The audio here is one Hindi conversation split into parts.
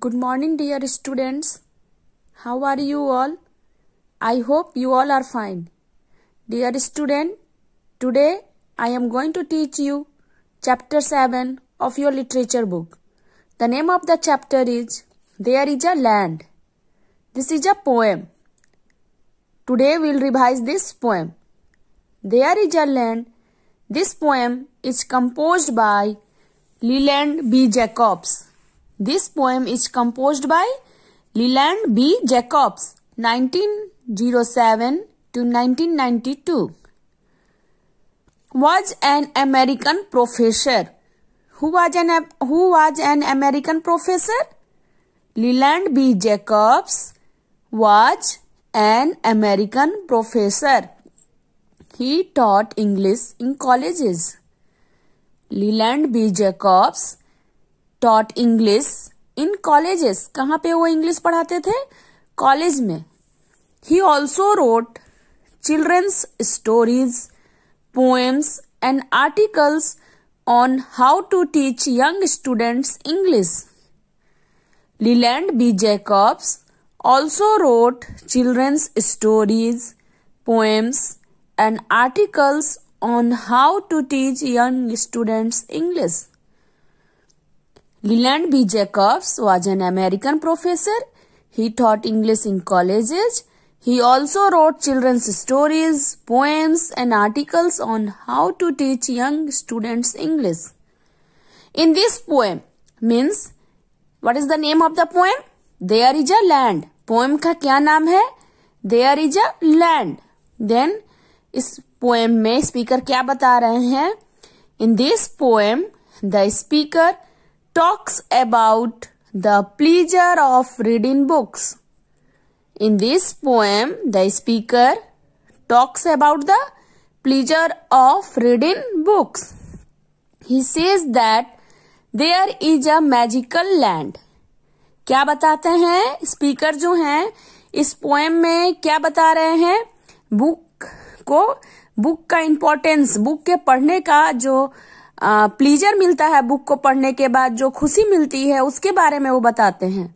Good morning, dear students. How are you all? I hope you all are fine. Dear student, today I am going to teach you chapter 7 of your literature book. The name of the chapter is There is a Land. This is a poem. Today we'll revise this poem. There is a Land. This poem is composed by Leland B. Jacobs. This poem is composed by Leland B. Jacobs 1907 to 1992 was an American professor. Who was an who was an American professor? Leland B. Jacobs was an American professor. He taught English in colleges. Leland B. Jacobs taught English in colleges कहाँ पे वो इंग्लिश पढ़ाते थे कॉलेज में ही also wrote children's stories poems and articles on how to teach young students English. Leland B. Jacobs also wrote children's stories, poems, and articles on how to teach young students English. Leland B. Jacobs was an American professor. He taught English in colleges. He also wrote children's stories, poems, and articles on how to teach young students English. In this poem, means, what is the name of the poem? There is a land. Poem ka kya naam hai? There is a land. Then, is poem me speaker kya बता रहे hai? In this poem, the speaker talks about the pleasure of reading books. In this poem, the speaker talks about the pleasure of reading books. He says that there is a magical land क्या बताते हैं स्पीकर जो हैं इस पोएम में क्या बता रहे हैं बुक को बुक का इम्पोर्टेंस बुक के पढ़ने का जो प्लीजर मिलता है बुक को पढ़ने के बाद जो खुशी मिलती है उसके बारे में वो बताते हैं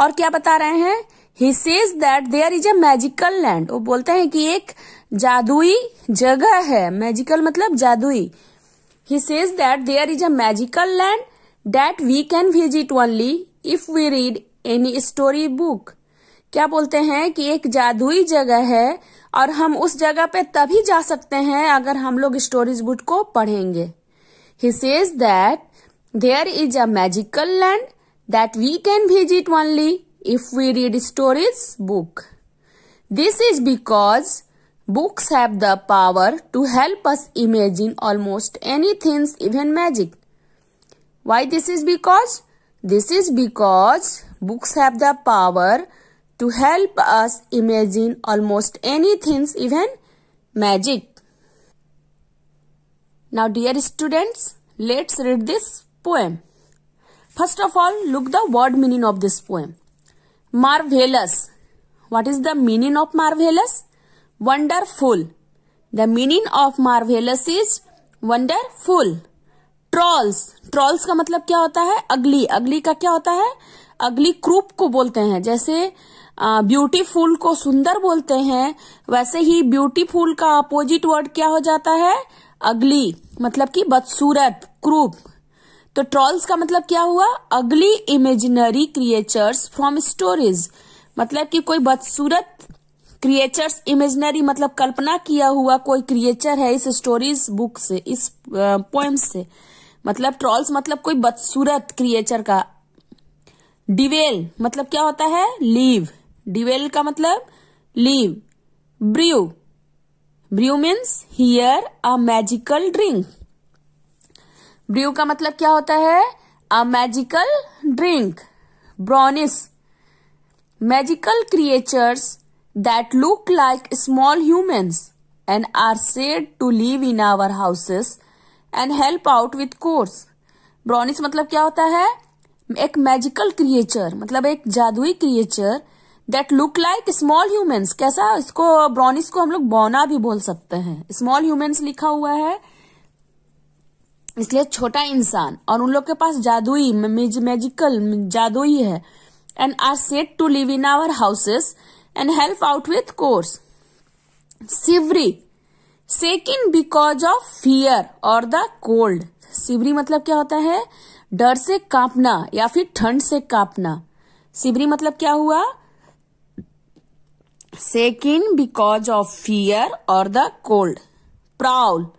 और क्या बता रहे हैं he says that there is a magical land वो बोलते हैं कि एक जादुई जगह है मैजिकल मतलब जादुई he says that there is a magical land that we can visit only if we read any story book क्या बोलते हैं कि एक जादुई जगह है और हम उस जगह पे तभी जा सकते हैं अगर हम लोग स्टोरीज बुक को पढ़ेंगे He says that there is a magical land that we can visit only if we read stories book. This is because books have the power to help us imagine almost anything, even magic. Why this is because? This is because books have the power to help us imagine almost anything, even magic. Now dear students, let's read this poem. First of all, look the word meaning of this poem. Marvelous. What is the meaning of marvelous? Wonderful. The meaning of marvelous is wonderful. trolls trolls का मतलब क्या होता है अगली अगली का क्या होता है अगली क्रूप को बोलते हैं जैसे ब्यूटीफुल को सुंदर बोलते हैं वैसे ही ब्यूटीफुल का अपोजिट वर्ड क्या हो जाता है अगली मतलब कि बदसूरत क्रूप तो ट्रॉल्स का मतलब क्या हुआ अगली इमेजिनरी क्रिएचर्स फ्रॉम स्टोरीज मतलब कि कोई बदसूरत क्रिएचर्स इमेजिनरी मतलब कल्पना किया हुआ कोई क्रिएचर है इस स्टोरीज बुक से इस पोएम से मतलब ट्रॉल्स मतलब कोई बदसूरत क्रिएचर का डिवेल मतलब क्या होता है लीव डिवेल का मतलब live brew brew means here a magical drink brew का मतलब क्या होता है a magical drink brownies magical creatures that look like small humans and are said to live in our houses and help out with chores brownies मतलब क्या होता है एक मैजिकल क्रिएचर मतलब एक जादुई creature that look like small humans कैसा इसको ब्रॉनिस को हम लोग बौना भी बोल सकते हैं स्मॉल ह्यूमेंस लिखा हुआ है इसलिए छोटा इंसान और उन लोग के पास जादुई मैजिकल जादुई है and are set to live in our houses and help out with chores silvery shaking because of fear और द कोल्ड सिवरी मतलब क्या होता है डर से कांपना या फिर ठंड से कांपना सिवरी मतलब क्या हुआ Shaken because of fear or the cold. Prowl.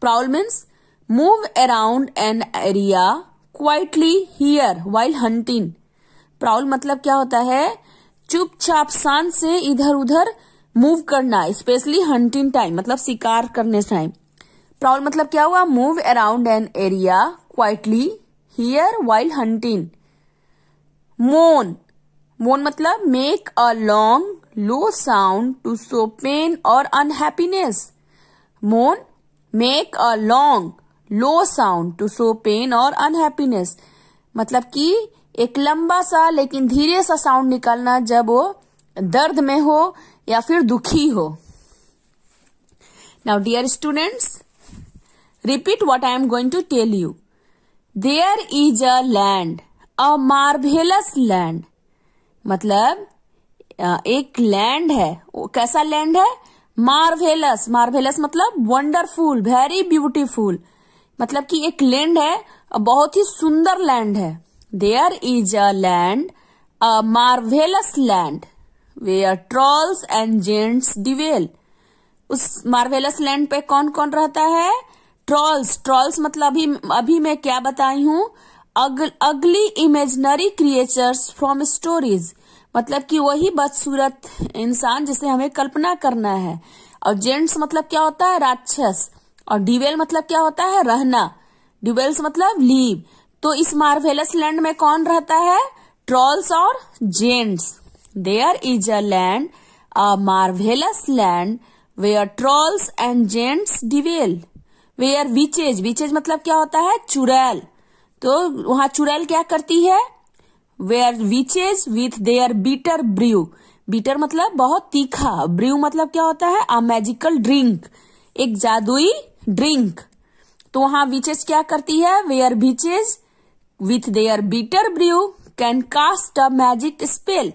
Prowl means move around an area quietly here while hunting. Prowl मतलब क्या होता है चुपचाप शांत से इधर उधर मूव करना स्पेशली हंटिंग टाइम मतलब शिकार करने टाइम प्राउल मतलब क्या हुआ move around an area quietly here while hunting moan moan मतलब make a long low sound to show pain और unhappiness moan make a long low sound to show pain और अनहैपीनेस मतलब कि एक लंबा सा लेकिन धीरे सा साउंड निकालना जब वो दर्द में हो या फिर दुखी हो now dear students repeat what I am going to tell you there is a land a marvellous land मतलब एक लैंड है वो कैसा लैंड है मार्वेलस मार्वेलस मतलब वंडरफुल वेरी ब्यूटीफुल मतलब कि एक लैंड है बहुत ही सुंदर लैंड है there is a land a marvellous land are trolls and giants dwell उस मार्वेलस लैंड पे कौन कौन रहता है ट्रॉल्स ट्रॉल्स मतलब अभी अभी मैं क्या बताई हूं अग, अगली इमेजनरी क्रिएचर्स फ्रॉम स्टोरीज मतलब कि वही बदसूरत इंसान जिसे हमें कल्पना करना है और जेंट्स मतलब क्या होता है राक्षस और डिवेल मतलब क्या होता है रहना डिवेल्स मतलब लीव तो इस मार्वेलस लैंड में कौन रहता है ट्रॉल्स और giants there is a land a marvellous land where trolls and giants dwell where witches witches मतलब क्या होता है चुड़ैल तो वहां चुड़ैल क्या करती है where witches with their bitter brew bitter मतलब बहुत तीखा ब्रू मतलब क्या होता है अ मैजिकल ड्रिंक एक जादुई ड्रिंक तो वहां विचेज क्या करती है where witches with their bitter brew can cast a magic spell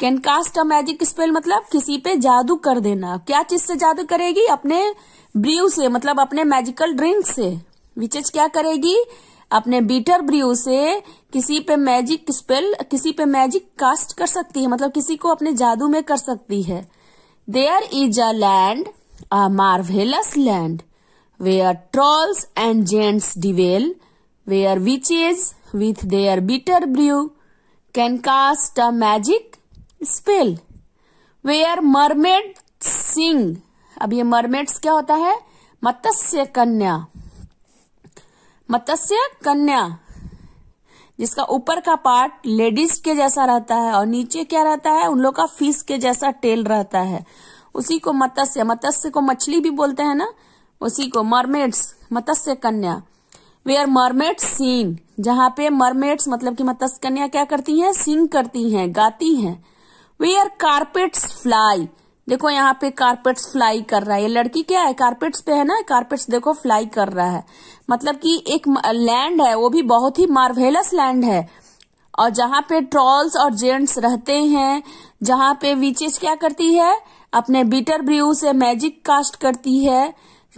can cast a magic spell मतलब किसी पे जादू कर देना क्या चीज से जादू करेगी अपने ब्र्यू से मतलब अपने मैजिकल ड्रिंक से विचेज क्या करेगी अपने बीटर ब्रियू से किसी पे मैजिक स्पेल किसी पे मैजिक कास्ट कर सकती है मतलब किसी को अपने जादू में कर सकती है there is a land a marvellous land where trolls and giants dwell where witches with their bitter brew can cast a magic spell where mermaid sing अब ये मरमेड्स क्या होता है मत्स्य कन्या मत्स्य कन्या जिसका ऊपर का पार्ट लेडीज के जैसा रहता है और नीचे क्या रहता है उन लोग का फीस के जैसा टेल रहता है उसी को मत्स्य मत्स्य को मछली भी बोलते हैं ना उसी को मरमेड्स मत्स्य कन्या आर मरमेड्स सीन जहां पे मरमेड्स मतलब कि मत्स्य कन्या क्या करती हैं सिंग करती हैं गाती हैं आर कार्पेट्स फ्लाई देखो यहाँ पे कारपेट्स फ्लाई कर रहा है ये लड़की क्या है कारपेट्स पे है ना कारपेट्स देखो फ्लाई कर रहा है मतलब कि एक लैंड है वो भी बहुत ही मार्वेलस लैंड है और जहां पे ट्रॉल्स और जेंट्स रहते हैं जहां पे विचेस क्या करती है अपने बीटर ब्रियू से मैजिक कास्ट करती है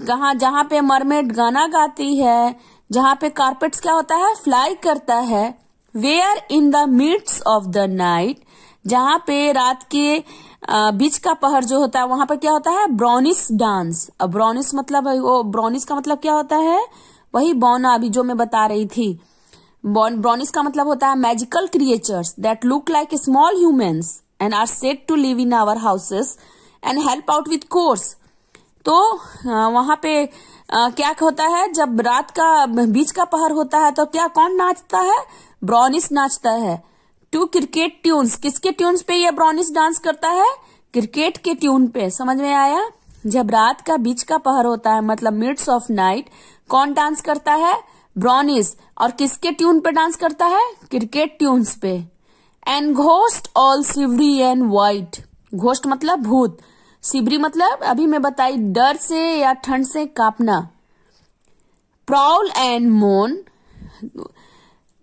कहा जहां पे मरमेड गाना गाती है जहां पे कारपेट्स क्या होता है फ्लाई करता है where in the midst of the night जहां पे रात के बीच का पहर जो होता है वहां पर क्या होता है ब्राउनिस डांस अब ब्राउनिस मतलब वो ब्राउनिस का मतलब क्या होता है वही बौना अभी जो मैं बता रही थी ब्राउनिस का मतलब होता है magical creatures that look like a small humans and are set to live in our houses and help out with chores तो वहां पे क्या होता है जब रात का बीच का पहर होता है तो क्या कौन नाचता है ब्राउनिस नाचता है टू क्रिकेट ट्यून्स किसके ट्यून्स पे ये ब्रॉनिस डांस करता है क्रिकेट के ट्यून पे समझ में आया जब रात का बीच का पहर होता है मतलब मिड्स ऑफ नाइट कौन डांस करता है ब्रॉनिस और किसके ट्यून पे डांस करता है क्रिकेट ट्यून्स पे and ghost all silvery and white ghost मतलब भूत सिबरी मतलब अभी मैं बताई डर से या ठंड से कापना prowl and moan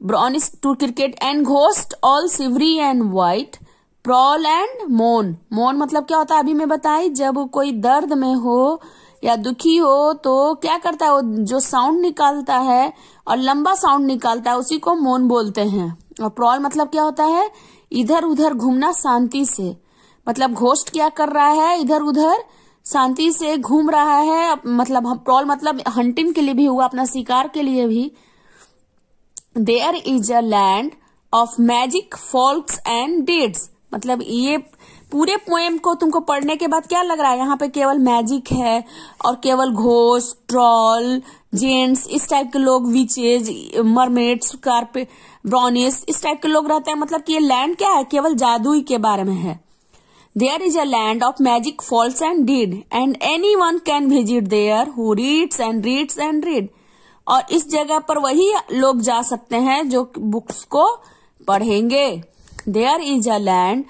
Brown is to cricket and ghost all silvery and white. Prowl and moan moan मतलब क्या होता है अभी मैं बताई जब कोई दर्द में हो या दुखी हो तो क्या करता है वो जो साउंड निकालता है और लंबा साउंड निकालता है उसी को मोन बोलते हैं और प्रॉल मतलब क्या होता है इधर उधर घूमना शांति से मतलब घोष्ट क्या कर रहा है इधर उधर शांति से घूम रहा है मतलब प्रॉल मतलब हंटिंग के लिए भी हुआ अपना शिकार के लिए भी there is a land of magic falls and deeds मतलब ये पूरे पोएम को तुमको पढ़ने के बाद क्या लग रहा है यहाँ पे केवल मैजिक है और केवल घोष ट्रॉल जेंट्स इस टाइप के लोग विचेज मरमेड्स कार्प ब्रॉनिस इस टाइप के लोग रहते हैं मतलब कि ये लैंड क्या है केवल जादू के बारे में है there is a land of magic falls and deed and anyone can visit there who reads and reads and read और इस जगह पर वही लोग जा सकते हैं जो बुक्स को पढ़ेंगे there is a land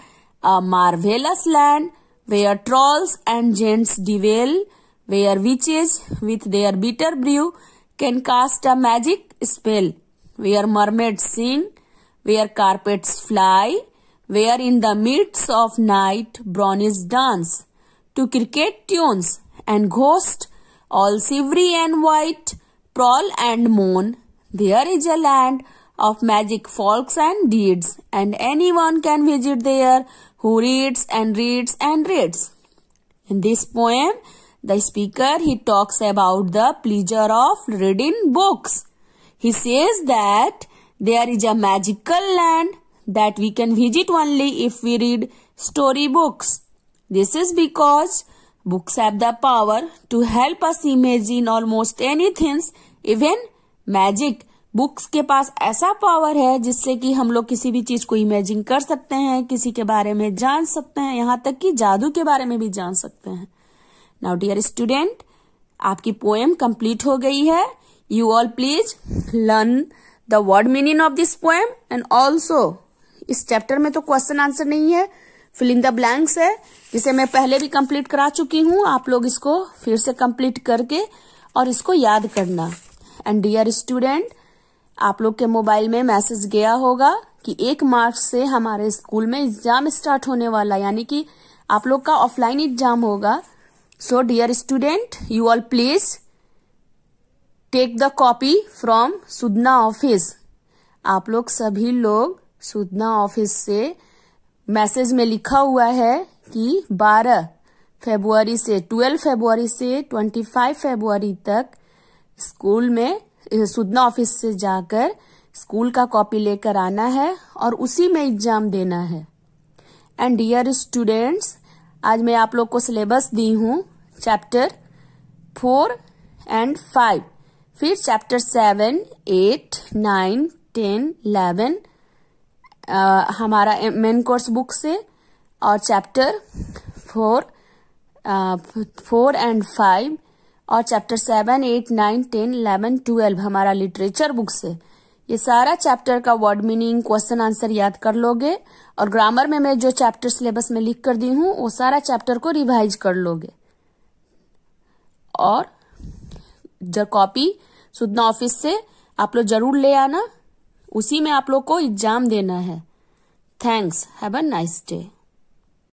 a marvellous land where trolls and giants dwell where witches with their bitter brew can cast a magic spell where mermaid sing where carpets fly where in the midst of night brownies dance to cricket tunes and ghost all silvery and white prowl and moan. There is a land of magic folks and deeds, and anyone can visit there who reads and reads and reads. In this poem, the speaker he talks about the pleasure of reading books. He says that there is a magical land that we can visit only if we read story books. This is because Books have the power to help us imagine almost anything, even magic. Books के पास ऐसा पावर है जिससे कि हम लोग किसी भी चीज को इमेजिन कर सकते हैं किसी के बारे में जान सकते हैं यहाँ तक कि जादू के बारे में भी जान सकते हैं नाउ डियर स्टूडेंट आपकी पोएम कंप्लीट हो गई है you all please learn the word meaning of this poem and also इस चैप्टर में तो क्वेश्चन आंसर नहीं है फिलिंग द ब्लैंक्स है जिसे मैं पहले भी कंप्लीट करा चुकी हूँ आप लोग इसको फिर से कंप्लीट करके और इसको याद करना एंड डियर स्टूडेंट आप लोग के मोबाइल में मैसेज गया होगा कि एक मार्च से हमारे स्कूल में एग्जाम स्टार्ट होने वाला यानी कि आप लोग का ऑफलाइन एग्जाम होगा so dear student you all please take the copy from सुदना ऑफिस आप लोग सभी लोग सुदना ऑफिस से मैसेज में लिखा हुआ है कि 12 फरवरी से 12 फरवरी से 25 फरवरी तक स्कूल में सुदना ऑफिस से जाकर स्कूल का कॉपी लेकर आना है और उसी में एग्जाम देना है एंड डियर स्टूडेंट्स आज मैं आप लोग को सिलेबस दी हूँ चैप्टर फोर एंड फाइव फिर chapter seven eight nine ten eleven आ, हमारा मेन कोर्स बुक से और chapter four four and five और chapter seven eight nine ten eleven twelve हमारा लिटरेचर बुक से ये सारा चैप्टर का वर्ड मीनिंग क्वेश्चन आंसर याद कर लोगे और ग्रामर में मैं जो चैप्टर सिलेबस में लिख कर दी हूँ वो सारा चैप्टर को रिवाइज कर लोगे और जब कॉपी सुधना ऑफिस से आप लोग जरूर ले आना उसी में आप लोग को एग्जाम देना है thanks have a nice day